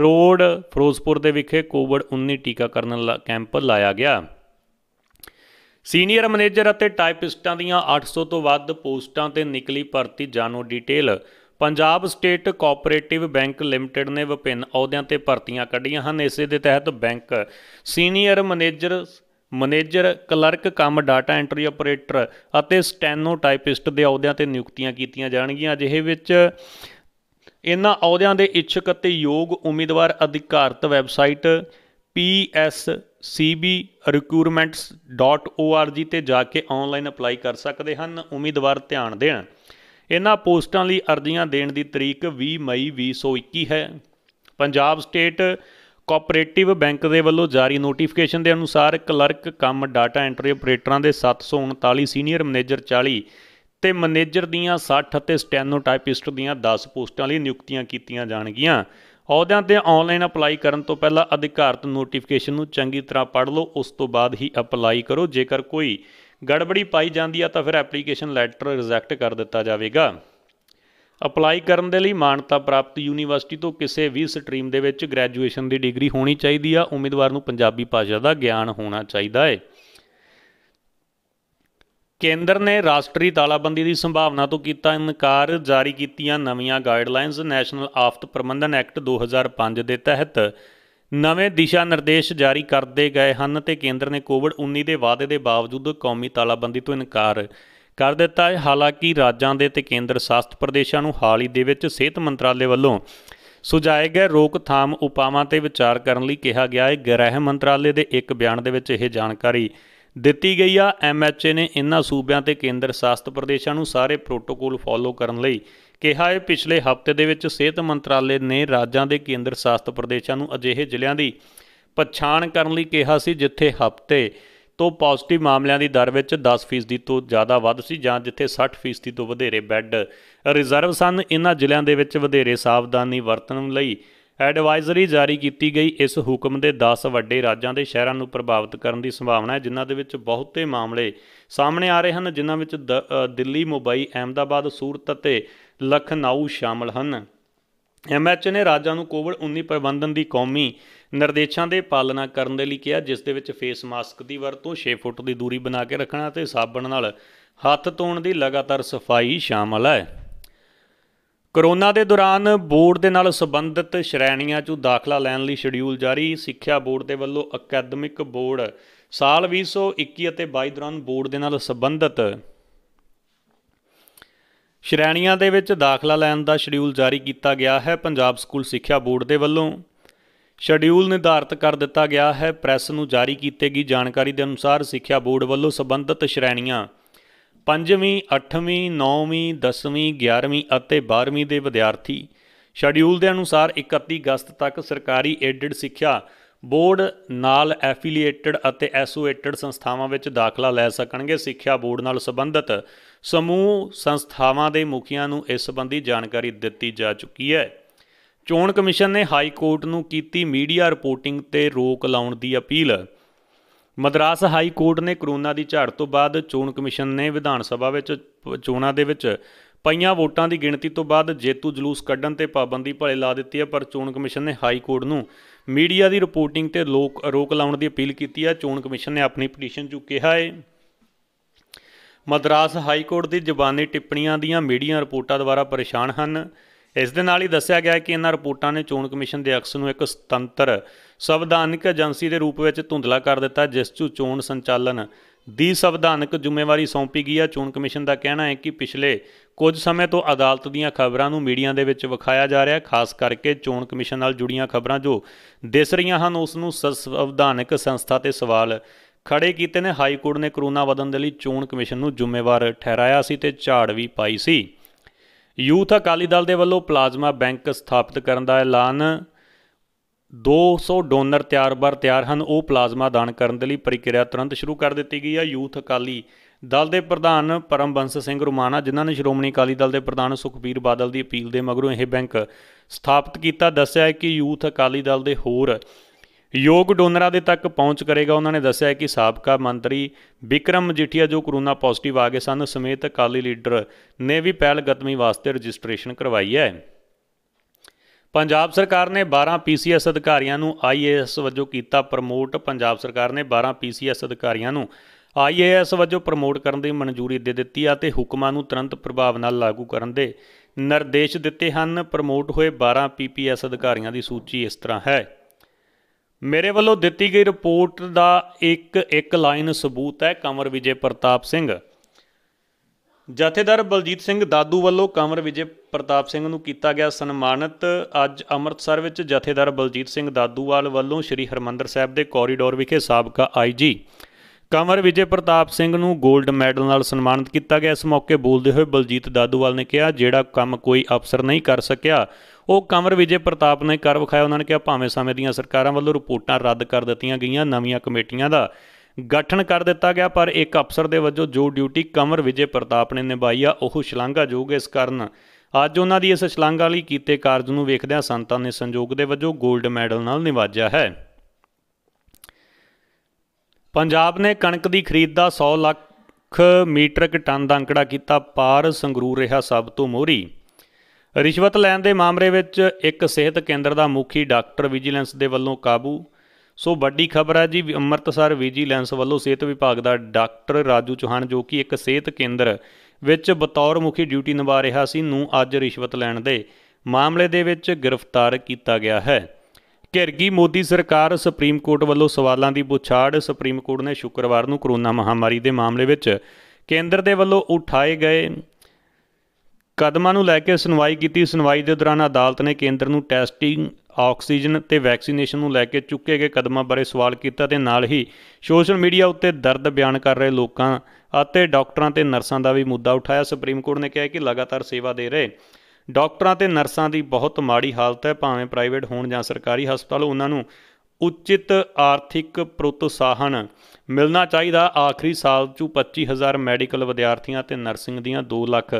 ਰੋਡ ਫਿਰੋਜ਼ਪੁਰ ਦੇ ਵਿਖੇ ਕੋਵਿਡ-19 ਟੀਕਾਕਰਨ ਕੈਂਪ ਲਾਇਆ ਗਿਆ ਸੀਨੀਅਰ ਮੈਨੇਜਰ ਅਤੇ ਟਾਈਪਿਸਟਾਂ ਦੀਆਂ 800 ਤੋਂ ਵੱਧ ਪੋਸਟਾਂ ਤੇ ਨਿਕਲੀ ਭਰਤੀ ਜਾਣੋ detail Punjab state cooperative bank limited ਨੇ ਵਿਭਿੰਨ ਅਹੁਦਿਆਂ ਤੇ ਭਰਤੀਆਂ ਕੱਢੀਆਂ ਹਨ ਇਸੇ ਦੇ ਤਹਿਤ bank senior manager manager clerk cum data entry operator ਅਤੇ ਸਟੈਨੋ ਟਾਈਪਿਸਟ ਦੇ ਅਹੁਦਿਆਂ ਤੇ ਨਿਯੁਕਤੀਆਂ ਕੀਤੀਆਂ ਜਾਣਗੀਆਂ ਅਜਿਹੇ ਵਿੱਚ ਇਹਨਾਂ ਅਹੁਦਿਆਂ ਦੇ ਇੱਛਕ ਅਤੇ ਯੋਗ ਉਮੀਦਵਾਰ ਅਧਿਕਾਰਤ ਵੈਬਸਾਈਟ ps cbrecruitments.org ਤੇ ਜਾ ਕੇ ਆਨਲਾਈਨ ਅਪਲਾਈ ਕਰ ਸਕਦੇ ਹਨ ਉਮੀਦਵਾਰ ਧਿਆਨ ਦੇਣ ਇਹਨਾਂ ਪੋਸਟਾਂ ਲਈ ਅਰਜ਼ੀਆਂ ਦੇਣ ਦੀ ਤਰੀਕ 20 ਮਈ 2021 ਹੈ ਪੰਜਾਬ ਸਟੇਟ ਕੋਆਪਰੇਟਿਵ ਬੈਂਕ ਦੇ ਵੱਲੋਂ ਜਾਰੀ ਨੋਟੀਫਿਕੇਸ਼ਨ ਦੇ ਅਨੁਸਾਰ ਕਲਰਕ ਕੰਮ ਡਾਟਾ ਐਂਟਰੀ ਆਪਰੇਟਰਾਂ ਦੇ 739 ਸੀਨੀਅਰ ਮੈਨੇਜਰ 40 ਤੇ ਮੈਨੇਜਰ ਦੀਆਂ 60 ਅਤੇ ਸਟੈਨੋਟਾਈਪਿਸਟ ਦੀਆਂ 10 ਪੋਸਟਾਂ ਲਈ ਨਿਯੁਕਤੀਆਂ ਕੀਤੀਆਂ ਜਾਣਗੀਆਂ ਅਹੁਦਿਆਂ ਤੇ ਆਨਲਾਈਨ ਅਪਲਾਈ ਕਰਨ ਤੋਂ ਪਹਿਲਾਂ ਅਧਿਕਾਰਤ ਨੋਟੀਫਿਕੇਸ਼ਨ ਨੂੰ ਚੰਗੀ ਤਰ੍ਹਾਂ ਪੜ੍ਹ ਲਓ ਉਸ ਤੋਂ ਬਾਅਦ ਹੀ ਅਪਲਾਈ ਕਰੋ ਜੇਕਰ ਕੋਈ ਗੜਬੜੀ ਪਾਈ ਜਾਂਦੀ ਆ ਤਾਂ ਫਿਰ ਐਪਲੀਕੇਸ਼ਨ ਲੈਟਰ ਰਿਜੈਕਟ ਕਰ ਦਿੱਤਾ ਜਾਵੇਗਾ ਅਪਲਾਈ ਕਰਨ ਦੇ ਲਈ ਮਾਨਤਾ ਪ੍ਰਾਪਤ ਯੂਨੀਵਰਸਿਟੀ ਤੋਂ ਕਿਸੇ ਵੀ ਸਟਰੀਮ ਦੇ ਵਿੱਚ ਗ੍ਰੈਜੂਏਸ਼ਨ ਦੀ ਡਿਗਰੀ ਹੋਣੀ ਚਾਹੀਦੀ ਆ ਉਮੀਦਵਾਰ ਨੂੰ ਪੰਜਾਬੀ ਭਾਸ਼ਾ ਦਾ ਗਿਆਨ ਹੋਣਾ ਚਾਹੀਦਾ ਹੈ ਕੇਂਦਰ ਨੇ ਰਾਸ਼ਟਰੀ ਤਾਲਾਬੰਦੀ ਦੀ ਸੰਭਾਵਨਾ ਤੋਂ ਕੀਤਾ ਇਨਕਾਰ ਜਾਰੀ ਕੀਤੀਆਂ ਨਵੀਆਂ ਗਾਈਡਲਾਈਨਸ ਨੈਸ਼ਨਲ ਆਫਤ ਪ੍ਰਬੰਧਨ ਐਕਟ 2005 ਦੇ ਤਹਿਤ ਨਵੇਂ ਦਿਸ਼ਾ ਨਿਰਦੇਸ਼ ਜਾਰੀ ਕਰਦੇ ਗਏ ਹਨ ਤੇ ਕੇਂਦਰ ਨੇ ਕੋਵਿਡ-19 ਦੇ ਵਾਅਦੇ ਦੇ ਬਾਵਜੂਦ ਕੌਮੀ ਤਾਲਾਬੰਦੀ ਤੋਂ ਇਨਕਾਰ ਕਰ ਦਿੱਤਾ ਹੈ ਹਾਲਾਂਕਿ ਰਾਜਾਂ ਦੇ ਤੇ ਕੇਂਦਰ ਸ਼ਾਸਤ ਪ੍ਰਦੇਸ਼ਾਂ ਨੂੰ ਹਾਲ ਹੀ ਦੇ ਵਿੱਚ ਸਿਹਤ ਮੰਤਰਾਲੇ ਵੱਲੋਂ ਸੁਝਾਏ ਗਏ ਰੋਕਥਾਮ ਉਪਾਵਾਂ ਤੇ ਵਿਚਾਰ ਕਰਨ ਲਈ ਕਿਹਾ ਗਿਆ ਹੈ ਗ੍ਰਹਿ ਮੰਤਰਾਲੇ ਦੇ ਇੱਕ ਬਿਆਨ ਦੇ ਵਿੱਚ ਇਹ ਜਾਣਕਾਰੀ ਦਿੱਤੀ ਗਈ ਆ ਐਮਐਚਏ ਨੇ ਇਹਨਾਂ ਸੂਬਿਆਂ ਤੇ ਕੇਂਦਰ ਸ਼ਾਸਤ ਪ੍ਰਦੇਸ਼ਾਂ ਨੂੰ ਸਾਰੇ ਪ੍ਰੋਟੋਕੋਲ ਫਾਲੋ ਕਰਨ ਲਈ ਕਿਹਾ ਹੈ ਪਿਛਲੇ ਹਫਤੇ ਦੇ ਵਿੱਚ ਸਿਹਤ ਮੰਤਰਾਲੇ ਨੇ ਰਾਜਾਂ ਦੇ ਕੇਂਦਰ ਸ਼ਾਸਤ ਪ੍ਰਦੇਸ਼ਾਂ ਨੂੰ ਅਜਿਹੇ ਜ਼ਿਲ੍ਹਿਆਂ ਦੀ ਪਛਾਣ ਕਰਨ ਲਈ ਕਿਹਾ ਸੀ ਜਿੱਥੇ ਹਫਤੇ ਤੋਂ ਪੋਜ਼ਿਟਿਵ ਮਾਮਲਿਆਂ ਦੀ ਦਰ ਵਿੱਚ 10% ਤੋਂ ਜ਼ਿਆਦਾ ਵੱਧ ਸੀ ਜਾਂ ਜਿੱਥੇ 60% ਤੋਂ ਵਧੇਰੇ ਬੈੱਡ ਰਿਜ਼ਰਵ ਸਨ ਇਹਨਾਂ ਜ਼ਿਲ੍ਹਿਆਂ ਦੇ ਵਿੱਚ ਵਧੇਰੇ ਸਾਵਧਾਨੀ ਵਰਤਣ ਲਈ ਐਡਵਾਈਜ਼ਰੀ ਜਾਰੀ ਕੀਤੀ ਗਈ ਇਸ ਹੁਕਮ ਦੇ 10 ਵੱਡੇ ਰਾਜਾਂ ਦੇ ਸ਼ਹਿਰਾਂ ਨੂੰ ਪ੍ਰਭਾਵਿਤ ਕਰਨ ਦੀ ਸੰਭਾਵਨਾ ਹੈ ਜਿਨ੍ਹਾਂ ਦੇ ਵਿੱਚ ਬਹੁਤੇ ਮਾਮਲੇ ਸਾਹਮਣੇ ਆ ਰਹੇ ਹਨ ਜਿਨ੍ਹਾਂ ਵਿੱਚ ਦਿੱਲੀ ਮੁੰਬਈ ਅਹਿਮਦਾਬਾਦ ਸੂਰਤ ਅਤੇ ਲਖਨਊ ਸ਼ਾਮਲ ਹਨ ਐਮਐਚ ਨੇ ਰਾਜਾਂ ਨੂੰ ਕੋਵਿਡ-19 ਪ੍ਰਬੰਧਨ ਦੀ ਕੌਮੀ ਨਿਰਦੇਸ਼ਾਂ ਦੇ ਪਾਲਣਾ ਕਰਨ ਦੇ ਲਈ ਕਿਹਾ ਜਿਸ ਦੇ ਵਿੱਚ ਫੇਸ ਮਾਸਕ ਦੀ ਵਰਤੋਂ 6 ਫੁੱਟ ਦੀ ਦੂਰੀ ਬਣਾ ਕੇ ਰੱਖਣਾ ਅਤੇ ਸਾਬਣ ਨਾਲ ਹੱਥ ਧੋਣ ਦੀ ਲਗਾਤਾਰ ਸਫਾਈ ਸ਼ਾਮਲ ਹੈ ਕਰੋਨਾ ਦੇ ਦੌਰਾਨ ਬੋਰਡ ਦੇ ਨਾਲ ਸੰਬੰਧਿਤ ਸ਼੍ਰੇਣੀਆਂ 'ਚੋਂ ਦਾਖਲਾ ਲੈਣ ਲਈ ਸ਼ਡਿਊਲ ਜਾਰੀ ਸਿੱਖਿਆ ਬੋਰਡ ਦੇ ਵੱਲੋਂ ਅਕੈਡਮਿਕ ਬੋਰਡ ਸਾਲ 2021 ਅਤੇ 22 ਦੌਰਾਨ ਬੋਰਡ ਦੇ ਨਾਲ ਸੰਬੰਧਿਤ ਸ਼੍ਰੇਣੀਆਂ ਦੇ ਵਿੱਚ ਦਾਖਲਾ ਲੈਣ ਦਾ ਸ਼ਡਿਊਲ ਜਾਰੀ ਕੀਤਾ ਗਿਆ ਹੈ ਪੰਜਾਬ ਸਕੂਲ ਸਿੱਖਿਆ ਬੋਰਡ ਦੇ ਵੱਲੋਂ ਸ਼ਡਿਊਲ ਨਿਰਧਾਰਤ ਕਰ ਦਿੱਤਾ ਗਿਆ ਹੈ ਪ੍ਰੈਸ ਨੂੰ ਜਾਰੀ ਕੀਤੀ ਗਈ ਜਾਣਕਾਰੀ ਦੇ ਅਨੁਸਾਰ ਸਿੱਖਿਆ ਬੋਰਡ ਵੱਲੋਂ ਸੰਬੰਧਿਤ ਸ਼੍ਰੇਣੀਆਂ ਪੰਜਵੀਂ 8ਵੀਂ 9ਵੀਂ 10ਵੀਂ 11ਵੀਂ ਅਤੇ 12ਵੀਂ ਦੇ ਵਿਦਿਆਰਥੀ ਸ਼ਡਿਊਲ ਦੇ ਅਨੁਸਾਰ 31 ਅਗਸਤ ਤੱਕ ਸਰਕਾਰੀ ਐਡਡ ਸਿੱਖਿਆ ਬੋਰਡ ਨਾਲ ਐਫੀਲੀਏਟਡ ਅਤੇ ਐਸੋਸੀਏਟਡ ਸੰਸਥਾਵਾਂ ਵਿੱਚ ਦਾਖਲਾ ਲੈ ਸਕਣਗੇ ਸਿੱਖਿਆ ਬੋਰਡ ਨਾਲ ਸੰਬੰਧਿਤ ਸਮੂਹ ਸੰਸਥਾਵਾਂ ਦੇ ਮੁਖੀਆਂ ਨੂੰ ਇਸ ਸੰਬੰਧੀ ਜਾਣਕਾਰੀ ਦਿੱਤੀ ਜਾ ਚੁੱਕੀ ਹੈ ਚੋਣ ਕਮਿਸ਼ਨ ਨੇ ਹਾਈ ਕੋਰਟ ਨੂੰ ਕੀਤੀ ਮੀਡੀਆ ਰਿਪੋਰਟਿੰਗ ਤੇ ਰੋਕ ਲਾਉਣ ਦੀ ਅਪੀਲ ਮਦਰਾਸ ਹਾਈ ਕੋਰਟ ਨੇ ਕਰੋਨਾ ਦੀ ਝੜ ਤੋਂ ਬਾਅਦ ਚੋਣ ਕਮਿਸ਼ਨ ਨੇ ਵਿਧਾਨ ਸਭਾ ਵਿੱਚ ਚੋਣਾਂ ਦੇ ਵਿੱਚ ਪਈਆਂ ਵੋਟਾਂ ਦੀ ਗਿਣਤੀ ਤੋਂ ਬਾਅਦ ਜੇਤੂ ਜਲੂਸ ਕੱਢਣ ਤੇ ਪਾਬੰਦੀ ਭਲੇ ਲਾ ਦਿੱਤੀ ਹੈ ਪਰ ਚੋਣ ਕਮਿਸ਼ਨ ਨੇ ਹਾਈ ਕੋਰਟ ਨੂੰ ਮੀਡੀਆ ਦੀ ਰਿਪੋਰਟਿੰਗ ਤੇ ਲੋਕ ਰੋਕ ਲਾਉਣ ਦੀ ਅਪੀਲ ਕੀਤੀ ਹੈ ਚੋਣ ਕਮਿਸ਼ਨ ਨੇ ਆਪਣੀ ਪਟੀਸ਼ਨ 'ਚ ਕਿਹਾ ਹੈ ਮਦਰਾਸ ਹਾਈ ਕੋਰਟ ਦੀ ਜ਼ਬਾਨੀ ਟਿੱਪਣੀਆਂ ਦੀਆਂ ਮੀਡੀਆ ਰਿਪੋਰਟਾਂ ਦੁਆਰਾ ਪਰੇਸ਼ਾਨ ਹਨ ਇਸ ਦੇ ਨਾਲ ਹੀ ਦੱਸਿਆ ਗਿਆ ਕਿ ਇਹਨਾਂ ਰਿਪੋਰਟਾਂ ਨੇ ਚੋਣ ਕਮਿਸ਼ਨ ਦੇ ਅਕਸ ਨੂੰ ਇੱਕ ਸੁਤੰਤਰ ਸੰਵਿਧਾਨਿਕ ਏਜੰਸੀ ਦੇ ਰੂਪ ਵਿੱਚ ਧੁੰਦਲਾ ਕਰ ਦਿੱਤਾ ਜਿਸ 'ਚ ਚੋਣ ਸੰਚਾਲਨ ਦੀ ਸੰਵਿਧਾਨਕ ਜ਼ਿੰਮੇਵਾਰੀ ਸੌਂਪੀ ਗਈ ਹੈ ਚੋਣ ਕਮਿਸ਼ਨ ਦਾ ਕਹਿਣਾ ਹੈ ਕਿ ਪਿਛਲੇ ਕੁਝ ਸਮੇਂ ਤੋਂ ਅਦਾਲਤ ਦੀਆਂ ਖਬਰਾਂ ਨੂੰ ਮੀਡੀਆ ਦੇ ਵਿੱਚ ਵਿਖਾਇਆ ਜਾ ਰਿਹਾ ਖਾਸ ਕਰਕੇ ਚੋਣ ਕਮਿਸ਼ਨ ਨਾਲ ਜੁੜੀਆਂ ਖਬਰਾਂ ਜੋ ਦਿਸ ਰਹੀਆਂ ਹਨ ਉਸ ਨੂੰ ਸੰਵਿਧਾਨਿਕ ਸੰਸਥਾ ਤੇ ਸਵਾਲ ਖੜੇ ਕੀਤੇ ਨੇ ਹਾਈ ਕੋਰਟ ਨੇ ਕਰੋਨਾ ਵਧਣ ਦੇ ਲਈ ਚੋਣ ਕਮਿਸ਼ਨ ਨੂੰ ਜ਼ਿੰਮੇਵਾਰ ਠਹਿਰਾਇਆ ਸੀ ਤੇ ਝਾੜ ਵੀ ਪਾਈ ਸੀ ਯੂਥ ਅਕਾਲੀ ਦਲ ਦੇ ਵੱਲੋਂ ਪਲਾਜ਼ਮਾ ਬੈਂਕ ਸਥਾਪਿਤ ਕਰਨ ਦਾ ਐਲਾਨ 200 ਡੋਨਰ ਤਿਆਰ-ਬਰ ਤਿਆਰ ਹਨ ਉਹ ਪਲਾਜ਼ਮਾ ਦਾਨ ਕਰਨ ਦੇ ਲਈ ਪ੍ਰਕਿਰਿਆ ਤੁਰੰਤ ਸ਼ੁਰੂ ਕਰ ਦਿੱਤੀ ਗਈ ਹੈ ਯੂਥ ਅਕਾਲੀ ਦਲ ਦੇ ਪ੍ਰਧਾਨ ਪਰਮਬੰਸ ਸਿੰਘ ਰੁਮਾਣਾ ਜਿਨ੍ਹਾਂ ਨੇ ਸ਼੍ਰੋਮਣੀ ਅਕਾਲੀ ਦਲ ਦੇ ਪ੍ਰਧਾਨ ਸੁਖਬੀਰ ਬਾਦਲ ਦੀ ਅਪੀਲ ਦੇ ਮਗਰੋਂ ਇਹ ਬੈਂਕ ਸਥਾਪਿਤ ਕੀਤਾ ਦੱਸਿਆ ਕਿ ਯੂਥ ਅਕਾਲੀ ਦਲ ਦੇ ਹੋਰ ਯੋਗ ਡੋਨਰਾਂ ਦੇ ਤੱਕ ਪਹੁੰਚ ਕਰੇਗਾ ਉਹਨਾਂ ਨੇ ਦੱਸਿਆ ਕਿ ਸਾਬਕਾ ਮੰਤਰੀ ਵਿਕਰਮ ਮਜੀਠੀਆ ਜੋ ਕਰੋਨਾ ਪੋਜ਼ਿਟਿਵ ਆ ਗਏ ਸਨ ਸਮੇਤ ਅਕਾਲੀ ਲੀਡਰ ਨੇ ਵੀ ਪਹਿਲ ਗਤਮੀ ਵਾਸਤੇ ਰਜਿਸਟ੍ਰੇਸ਼ਨ ਕਰਵਾਈ ਹੈ ਪੰਜਾਬ ਸਰਕਾਰ ਨੇ 12 ਪੀਸੀਐਸ ਅਧਿਕਾਰੀਆਂ ਨੂੰ ਆਈਏਐਸ ਵਜੋਂ ਕੀਤਾ ਪ੍ਰਮੋਟ ਪੰਜਾਬ ਸਰਕਾਰ ਨੇ 12 ਪੀਸੀਐਸ ਅਧਿਕਾਰੀਆਂ ਨੂੰ ਆਈਏਐਸ ਵਜੋਂ ਪ੍ਰਮੋਟ ਕਰਨ ਦੀ ਮਨਜ਼ੂਰੀ ਦੇ ਦਿੱਤੀ ਆ ਤੇ ਹੁਕਮਾਂ ਨੂੰ ਤੁਰੰਤ ਪ੍ਰਭਾਵ ਨਾਲ ਲਾਗੂ ਕਰਨ ਦੇ ਨਿਰਦੇਸ਼ ਦਿੱਤੇ ਹਨ ਪ੍ਰਮੋਟ ਹੋਏ 12 ਪੀਪੀਐਸ ਅਧਿਕਾਰੀਆਂ ਦੀ ਸੂਚੀ ਇਸ ਤਰ੍ਹਾਂ ਹੈ ਮੇਰੇ ਵੱਲੋਂ ਦਿੱਤੀ ਗਈ ਰਿਪੋਰਟ ਦਾ ਇੱਕ ਇੱਕ ਲਾਈਨ ਸਬੂਤ ਹੈ ਕਮਰ ਵਿਜੇ ਪ੍ਰਤਾਪ ਸਿੰਘ ਜਥੇਦਾਰ ਬਲਜੀਤ ਸਿੰਘ ਦਾਦੂ ਵੱਲੋਂ ਕਮਰ ਵਿਜੇ ਪ੍ਰਤਾਪ ਸਿੰਘ ਨੂੰ ਕੀਤਾ ਗਿਆ ਸਨਮਾਨਿਤ ਅੱਜ ਅੰਮ੍ਰਿਤਸਰ ਵਿੱਚ ਜਥੇਦਾਰ ਬਲਜੀਤ ਸਿੰਘ ਦਾਦੂਵਾਲ ਵੱਲੋਂ ਸ੍ਰੀ ਹਰਮੰਦਰ ਸਾਹਿਬ ਦੇ ਕੋਰੀਡੋਰ ਵਿਖੇ ਸਾਬਕਾ ਆਈਜੀ ਕਮਰ ਵਿਜੇ ਪ੍ਰਤਾਪ ਸਿੰਘ ਨੂੰ 골ਡ ਮੈਡਲ ਨਾਲ ਸਨਮਾਨਿਤ ਕੀਤਾ ਗਿਆ ਇਸ ਮੌਕੇ ਬੋਲਦੇ ਹੋਏ ਬਲਜੀਤ ਦਾਦੂਵਾਲ ਨੇ ਕਿਹਾ ਜਿਹੜਾ ਕੰਮ ਕੋਈ ਅਫਸਰ ਨਹੀਂ ਕਰ ਸਕਿਆ ਉਹ ਕਮਰ ਵਿਜੇ ਪ੍ਰਤਾਪ ਨੇ ਕਰ ਵਿਖਾਇਆ ਉਹਨਾਂ ਨੇ ਕਿਹਾ ਭਾਵੇਂ ਸਮੇਂ ਦੀਆਂ ਸਰਕਾਰਾਂ ਵੱਲੋਂ ਰਿਪੋਰਟਾਂ ਰੱਦ ਕਰ ਦਿੱਤੀਆਂ ਗਈਆਂ ਨਵੀਆਂ ਕਮੇਟੀਆਂ ਦਾ ਗਠਨ ਕਰ ਦਿੱਤਾ ਗਿਆ ਪਰ ਇੱਕ ਅਫਸਰ ਦੇ ਵਜੋਂ ਜੋ ਡਿਊਟੀ ਕਮਰ ਵਿਜੇ ਪ੍ਰਤਾਪ ਨੇ ਨਿਭਾਈ ਆ ਉਹ ਜੋਗ ਇਸ ਕਾਰਨ ਅੱਜ ਉਹਨਾਂ ਦੀ ਇਸ ਛਲਾਂਗ ਵਾਲੀ ਕੀਤੇ ਕਾਰਜ ਨੂੰ ਵੇਖਦਿਆਂ ਸੰਤਾਂ ਨੇ ਸੰਯੋਗ ਦੇ ਵਜੋਂ 골ਡ ਮੈਡਲ ਨਾਲ ਨਿਵਾਜਿਆ ਹੈ ਪੰਜਾਬ ਨੇ ਕਣਕ ਦੀ ਖਰੀਦ ਦਾ 100 ਲੱਖ ਮੀਟਰਿਕ ਟਨ ਦਾ ਅੰਕੜਾ ਕੀਤਾ ਪਾਰ ਸੰਗਰੂਰ ਰਿਹਾ ਸਭ ਤੋਂ ਮੋਹਰੀ ਰਿਸ਼ਵਤ ਲੈਣ ਦੇ ਮਾਮਲੇ ਵਿੱਚ ਇੱਕ ਸਿਹਤ ਕੇਂਦਰ ਦਾ ਮੁਖੀ ਡਾਕਟਰ ਵਿਜੀਲੈਂਸ ਦੇ ਵੱਲੋਂ ਕਾਬੂ ਸੋ ਵੱਡੀ ਖਬਰ ਹੈ ਜੀ ਅੰਮ੍ਰਿਤਸਰ ਵਿਜੀਲੈਂਸ ਵੱਲੋਂ ਸਿਹਤ ਵਿਭਾਗ ਦਾ ਡਾਕਟਰ ਰਾਜੂ ਚੋਹਾਨ ਜੋ ਕਿ ਇੱਕ ਸਿਹਤ ਕੇਂਦਰ ਵਿੱਚ ਬਤੌਰ ਮੁਖੀ ਡਿਊਟੀ ਨਿਭਾ ਰਿਹਾ ਸੀ ਨੂੰ ਅੱਜ ਰਿਸ਼ਵਤ ਲੈਣ ਦੇ ਮਾਮਲੇ ਦੇ ਵਿੱਚ ਗ੍ਰਿਫਤਾਰ ਕੀਤਾ ਗਿਆ ਹੈ ਘਿਰਗੀ ਮੋਦੀ ਸਰਕਾਰ ਸੁਪਰੀਮ ਕੋਰਟ ਵੱਲੋਂ ਸਵਾਲਾਂ ਦੀ ਪੁੱਛਾੜ ਸੁਪਰੀਮ ਕੋਰਟ ਨੇ ਸ਼ੁੱਕਰਵਾਰ ਨੂੰ ਕਰੋਨਾ ਮਹਾਮਾਰੀ ਦੇ ਮਾਮਲੇ ਵਿੱਚ ਕੇਂਦਰ ਦੇ ਵੱਲੋਂ ਉਠਾਏ ਗਏ ਕਦਮਾਂ ਨੂੰ ਲੈ ਕੇ ਸੁਣਵਾਈ ਕੀਤੀ ਸੁਣਵਾਈ ਦੇ ਦੌਰਾਨ ਅਦਾਲਤ ਨੇ ਕੇਂਦਰ ਨੂੰ ਟੈਸਟਿੰਗ ਆਕਸੀਜਨ ਤੇ ਵੈਕਸੀਨੇਸ਼ਨ ਨੂੰ ਲੈ ਕੇ ਚੁੱਕੇ ਗਏ ਕਦਮਾਂ ਬਾਰੇ ਸਵਾਲ ਕੀਤਾ ਤੇ ਨਾਲ ਹੀ ਸੋਸ਼ਲ ਮੀਡੀਆ ਉੱਤੇ ਦਰਦ ਬਿਆਨ ਕਰ ਰਹੇ ਲੋਕਾਂ ਅਤੇ ਡਾਕਟਰਾਂ ਤੇ ਨਰਸਾਂ ਦਾ ਵੀ ਮੁੱਦਾ ਉਠਾਇਆ ਸੁਪਰੀਮ ਕੋਰਟ ਨੇ ਕਿਹਾ ਕਿ ਲਗਾਤਾਰ ਸੇਵਾ ਦੇ ਰਹੇ ਡਾਕਟਰਾਂ ਤੇ ਨਰਸਾਂ ਦੀ ਬਹੁਤ ਮਾੜੀ ਹਾਲਤ ਹੈ ਭਾਵੇਂ ਪ੍ਰਾਈਵੇਟ ਹੋਣ ਜਾਂ ਸਰਕਾਰੀ ਹਸਪਤਾਲ ਉਹਨਾਂ ਨੂੰ ਉਚਿਤ ਆਰਥਿਕ ਪ੍ਰੋਤਸਾਹਨ ਮਿਲਣਾ ਚਾਹੀਦਾ ਆਖਰੀ ਸਾਲ ਚ 25000 ਮੈਡੀਕਲ ਵਿਦਿਆਰਥੀਆਂ ਤੇ ਨਰਸਿੰਗ ਦੀਆਂ 2 ਲੱਖ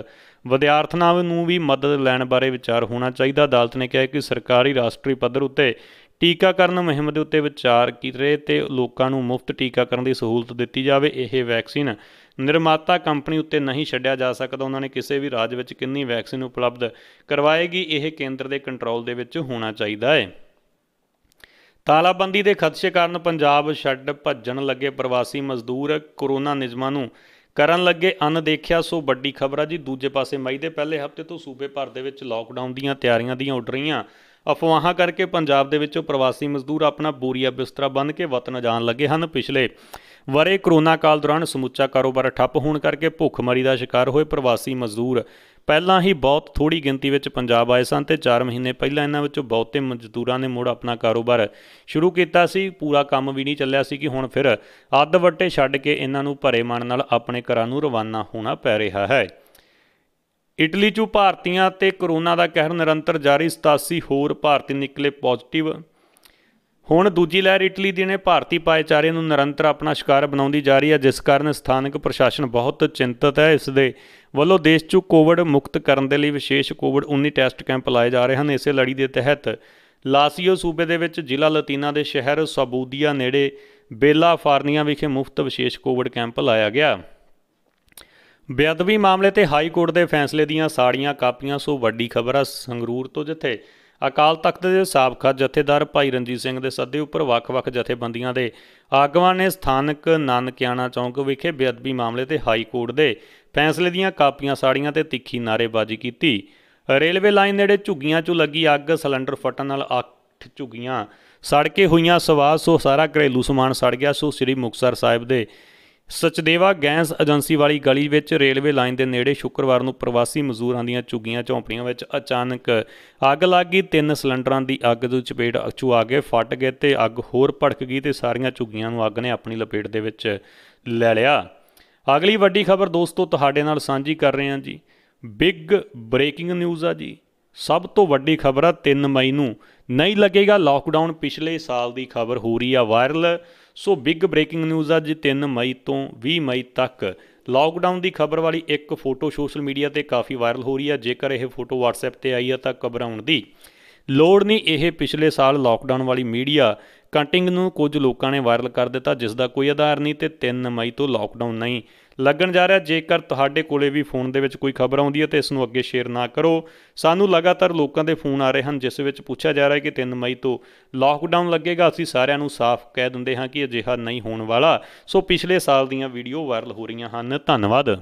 ਵਿਦਿਆਰਥਣਾਂ ਨੂੰ ਵੀ ਮਦਦ ਲੈਣ ਬਾਰੇ ਵਿਚਾਰ ਹੋਣਾ ਚਾਹੀਦਾ ਅਦਾਲਤ ਨੇ ਕਿਹਾ ਕਿ ਸਰਕਾਰੀ ਰਾਸ਼ਟਰੀ ਪੱਧਰ ਉੱਤੇ ਟੀਕਾਕਰਨ ਮੁਹਿੰਮ ਦੇ ਉੱਤੇ ਵਿਚਾਰ ਕੀਤੇ ਤੇ ਲੋਕਾਂ ਨੂੰ ਮੁਫਤ ਟੀਕਾਕਰਨ ਦੀ ਸਹੂਲਤ ਦਿੱਤੀ ਜਾਵੇ ਇਹ ਵੈਕਸੀਨ ਨਿਰਮਾਤਾ ਕੰਪਨੀ ਉੱਤੇ ਨਹੀਂ ਛੱਡਿਆ ਜਾ ਸਕਦਾ ਉਹਨਾਂ ਨੇ ਕਿਸੇ ਵੀ ਰਾਜ ਵਿੱਚ ਕਿੰਨੀ ਵੈਕਸੀਨ ਉਪਲਬਧ ਕਰਵਾਏਗੀ ਇਹ ਕੇਂਦਰ ਦੇ ਕੰਟਰੋਲ ਦੇ ਵਿੱਚ ਹੋਣਾ ਚਾਹੀਦਾ ਹੈ ਤਾਲਾਬੰਦੀ ਦੇ ਖਦਸ਼ੇ ਕਾਰਨ ਪੰਜਾਬ ਛੱਡ ਭੱਜਣ ਲੱਗੇ ਪ੍ਰਵਾਸੀ ਮਜ਼ਦੂਰ ਕੋਰੋਨਾ ਨਿਯਮਾਂ ਨੂੰ ਕਰਨ ਲੱਗੇ ਅਨਦੇਖਿਆ ਸੋ ਵੱਡੀ ਖਬਰ ਆ ਜੀ ਦੂਜੇ ਪਾਸੇ ਮਈ ਦੇ ਪਹਿਲੇ ਹਫਤੇ ਤੋਂ ਸੂਬੇ ਭਰ ਦੇ ਵਿੱਚ ਲਾਕਡਾਊਨ ਦੀਆਂ ਤਿਆਰੀਆਂ ਦੀਆਂ ਉੱਡ ਰਹੀਆਂ ਅਫਵਾਹਾਂ ਕਰਕੇ ਪੰਜਾਬ ਦੇ ਵਿੱਚੋਂ ਪ੍ਰਵਾਸੀ ਮਜ਼ਦੂਰ ਆਪਣਾ ਬੋਰੀਆ ਬਿਸਤਰਾ ਬੰਨ ਕੇ ਵਤਨ ਜਾਣ ਲੱਗੇ ਹਨ ਪਿਛਲੇ ਵਰੇ ਕਰੋਨਾ ਕਾਲ ਦੌਰਾਨ ਸਮੁੱਚਾ ਕਾਰੋਬਾਰ ਠੱਪ ਹੋਣ ਕਰਕੇ ਭੁੱਖਮਰੀ ਦਾ ਸ਼ਿਕਾਰ ਹੋਏ ਪ੍ਰਵਾਸੀ ਮਜ਼ਦੂਰ ਪਹਿਲਾਂ ਹੀ ਬਹੁਤ ਥੋੜੀ ਗਿਣਤੀ ਵਿੱਚ ਪੰਜਾਬ ਆਏ ਸਨ ਤੇ 4 ਮਹੀਨੇ ਪਹਿਲਾਂ ਇਹਨਾਂ ਵਿੱਚੋਂ ਬਹੁਤੇ ਮਜ਼ਦੂਰਾਂ ਨੇ ਮੁੜ ਆਪਣਾ ਕਾਰੋਬਾਰ ਸ਼ੁਰੂ ਕੀਤਾ ਸੀ ਪੂਰਾ ਕੰਮ ਵੀ ਨਹੀਂ ਚੱਲਿਆ ਸੀ ਕਿ ਹੁਣ ਫਿਰ ਅੱਧ ਵੱਟੇ ਛੱਡ ਕੇ ਇਹਨਾਂ ਨੂੰ ਭਰੇ ਮਨ ਨਾਲ ਆਪਣੇ ਘਰਾਂ ਨੂੰ ਰਵਾਨਾ ਹੋਣਾ ਪੈ ਰਿਹਾ ਹੈ ਇਟਲੀ 'ਚੋਂ ਭਾਰਤੀਆਂ ਤੇ ਕਰੋਨਾ ਦਾ ਕਹਿਰ ਨਿਰੰਤਰ ਜਾਰੀ 87 ਹੋਰ ਭਾਰਤੀ ਨਿਕਲੇ ਪੋਜ਼ਿਟਿਵ ਹੁਣ ਦੂਜੀ ਲਹਿਰ ਇਟਲੀ ਦੀ ਨੇ ਭਾਰਤੀ ਪਾਇਚਾਰੇ ਨੂੰ ਨਿਰੰਤਰ ਆਪਣਾ ਸ਼ਿਕਾਰ ਬਣਾਉਂਦੀ ਜਾ ਰਹੀ ਹੈ ਜਿਸ ਕਾਰਨ ਸਥਾਨਕ ਪ੍ਰਸ਼ਾਸਨ ਬਹੁਤ ਚਿੰਤਤ ਹੈ ਇਸ ਦੇ ਵੱਲੋਂ ਦੇਸ਼ 'ਚ ਕੋਵਿਡ ਮੁਕਤ ਕਰਨ ਦੇ ਲਈ ਵਿਸ਼ੇਸ਼ ਕੋਵਿਡ-19 ਟੈਸਟ ਕੈਂਪ ਲਾਏ ਜਾ ਰਹੇ ਹਨ ਇਸੇ ਲੜੀ ਦੇ ਤਹਿਤ ਲਾਸੀਓ ਸੂਬੇ ਦੇ ਵਿੱਚ ਜ਼ਿਲ੍ਹਾ ਲਤੀਨਾ ਦੇ ਸ਼ਹਿਰ ਸਬੂਦੀਆ ਨੇੜੇ ਬੇਲਾ ਫਾਰਨੀਆਂ ਵਿਖੇ ਮੁਫਤ ਵਿਸ਼ੇਸ਼ ਕੋਵਿਡ ਕੈਂਪ ਲਾਇਆ ਗਿਆ ਬੇਅਦਬੀ ਮਾਮਲੇ ਤੇ ਹਾਈ ਕੋਰਟ ਦੇ ਫੈਸਲੇ ਦੀਆਂ ਸਾੜੀਆਂ ਕਾਪੀਆਂ ਸੋ ਵੱਡੀ ਖਬਰ ਆ ਸੰਗਰੂਰ ਤੋਂ ਜਿੱਥੇ ਅਕਾਲ ਤਖਤ ਦੇ ਸਾਬਕਾ ਜਥੇਦਾਰ ਭਾਈ ਰਣਜੀਤ ਸਿੰਘ ਦੇ ਸੱਦੇ ਉੱਪਰ ਵੱਖ-ਵੱਖ ਜਥੇਬੰਦੀਆਂ ਦੇ ਆਗੂਆਂ ਨੇ ਸਥਾਨਕ ਨਾਨਕਿਆਣਾ ਚੌਂਕ ਵਿਖੇ ਬੇਅਦਬੀ ਮਾਮਲੇ ਤੇ ਹਾਈ ਕੋਰਟ ਦੇ ਫੈਸਲੇ ਦੀਆਂ ਕਾਪੀਆਂ ਸਾੜੀਆਂ ਤੇ ਤਿੱਖੀ ਨਾਰੇਬਾਜ਼ੀ ਕੀਤੀ ਰੇਲਵੇ ਲਾਈਨ ਨੇੜੇ ਝੁੱਗੀਆਂ 'ਚੋਂ ਲੱਗੀ ਅੱਗ ਸਿਲੰਡਰ ਫਟਣ ਨਾਲ 8 ਝੁੱਗੀਆਂ ਸੜ ਕੇ ਹੋਈਆਂ ਸਵਾਸ ਸੋ ਸਾਰਾ ਘਰੇਲੂ ਸਮਾਨ ਸੜ ਗਿਆ ਸੋ ਸ੍ਰੀ ਮੁਕਸਰ ਸਾਹਿਬ ਦੇ ਸਚਦੇਵਾ ਗੈਸ ਏਜੰਸੀ ਵਾਲੀ ਗਲੀ ਵਿੱਚ ਰੇਲਵੇ ਲਾਈਨ ਦੇ ਨੇੜੇ ਸ਼ੁੱਕਰਵਾਰ ਨੂੰ ਪ੍ਰਵਾਸੀ ਮਜ਼ਦੂਰਾਂ ਦੀਆਂ ਝੁੱਗੀਆਂ ਝੌਂਪੜੀਆਂ ਵਿੱਚ ਅਚਾਨਕ ਅੱਗ ਲੱਗ ਗਈ ਤਿੰਨ ਸਿਲੰਡਰਾਂ ਦੀ ਅੱਗ ਦੇ ਚਪੇਟ ਅਚੂ ਆ ਕੇ ਫਟ ਗਏ ਤੇ ਅੱਗ ਹੋਰ ਭੜਕ ਗਈ ਤੇ ਸਾਰੀਆਂ ਝੁੱਗੀਆਂ ਨੂੰ ਅੱਗ ਨੇ ਆਪਣੀ ਲਪੇਟ ਦੇ ਵਿੱਚ ਲੈ ਲਿਆ ਅਗਲੀ ਵੱਡੀ ਖਬਰ ਦੋਸਤੋ ਤੁਹਾਡੇ ਨਾਲ ਸਾਂਝੀ ਕਰ ਰਹੇ ਹਾਂ ਜੀ ਬਿਗ ਬ੍ਰੇਕਿੰਗ ਨਿਊਜ਼ ਆ ਜੀ ਸਭ ਤੋਂ ਵੱਡੀ ਖਬਰ ਆ 3 ਮਈ ਨੂੰ ਨਹੀਂ ਲੱਗੇਗਾ ਲਾਕਡਾਊਨ ਪਿਛਲੇ ਸਾਲ ਦੀ ਖਬਰ ਹੋ ਰਹੀ ਆ viral so big breaking news ਅੱਜ 3 ਮਈ ਤੋਂ 20 ਮਈ ਤੱਕ ਲਾਕਡਾਊਨ ਦੀ ਖਬਰ ਵਾਲੀ ਇੱਕ ਫੋਟੋ ਸੋਸ਼ਲ ਮੀਡੀਆ ਤੇ ਕਾਫੀ ਵਾਇਰਲ ਹੋ ਰਹੀ ਆ ਜੇਕਰ ਇਹ ਫੋਟੋ WhatsApp ਤੇ ਆਈ ਆ ਤਾਂ ਘਬਰਾਉਣ ਦੀ ਲੋੜ ਨਹੀਂ ਇਹ ਪਿਛਲੇ ਸਾਲ ਲਾਕਡਾਊਨ ਵਾਲੀ ਮੀਡੀਆ ਕੰਟਿੰਗ ਨੂੰ ਕੁਝ ਲੋਕਾਂ ਨੇ ਵਾਇਰਲ ਕਰ ਦਿੱਤਾ ਜਿਸ ਦਾ ਕੋਈ ਆਧਾਰ ਨਹੀਂ ਤੇ 3 ਮਈ ਤੋਂ ਲਾਕਡਾਊਨ ਨਹੀਂ ਲੱਗਣ ਜਾ ਰਿਹਾ ਜੇਕਰ ਤੁਹਾਡੇ ਕੋਲੇ ਵੀ ਫੋਨ ਦੇ ਵਿੱਚ ਕੋਈ ਖਬਰ ਆਉਂਦੀ ਹੈ ਤੇ ਇਸ ਨੂੰ ਅੱਗੇ ਸ਼ੇਅਰ ਨਾ ਕਰੋ ਸਾਨੂੰ ਲਗਾਤਾਰ ਲੋਕਾਂ ਦੇ ਫੋਨ ਆ ਰਹੇ ਹਨ ਜਿਸ ਵਿੱਚ ਪੁੱਛਿਆ ਜਾ ਰਿਹਾ ਹੈ ਕਿ 3 ਮਈ ਤੋਂ ਲਾਕਡਾਊਨ ਲੱਗੇਗਾ ਅਸੀਂ ਸਾਰਿਆਂ ਨੂੰ ਸਾਫ਼ ਕਹਿ ਦਿੰਦੇ ਹਾਂ ਕਿ ਅਜਿਹਾ ਨਹੀਂ ਹੋਣ ਵਾਲਾ ਸੋ ਪਿਛਲੇ ਸਾਲ ਦੀਆਂ ਵੀਡੀਓ ਵਾਇਰਲ ਹੋ ਰਹੀਆਂ ਹਨ ਧੰਨਵਾਦ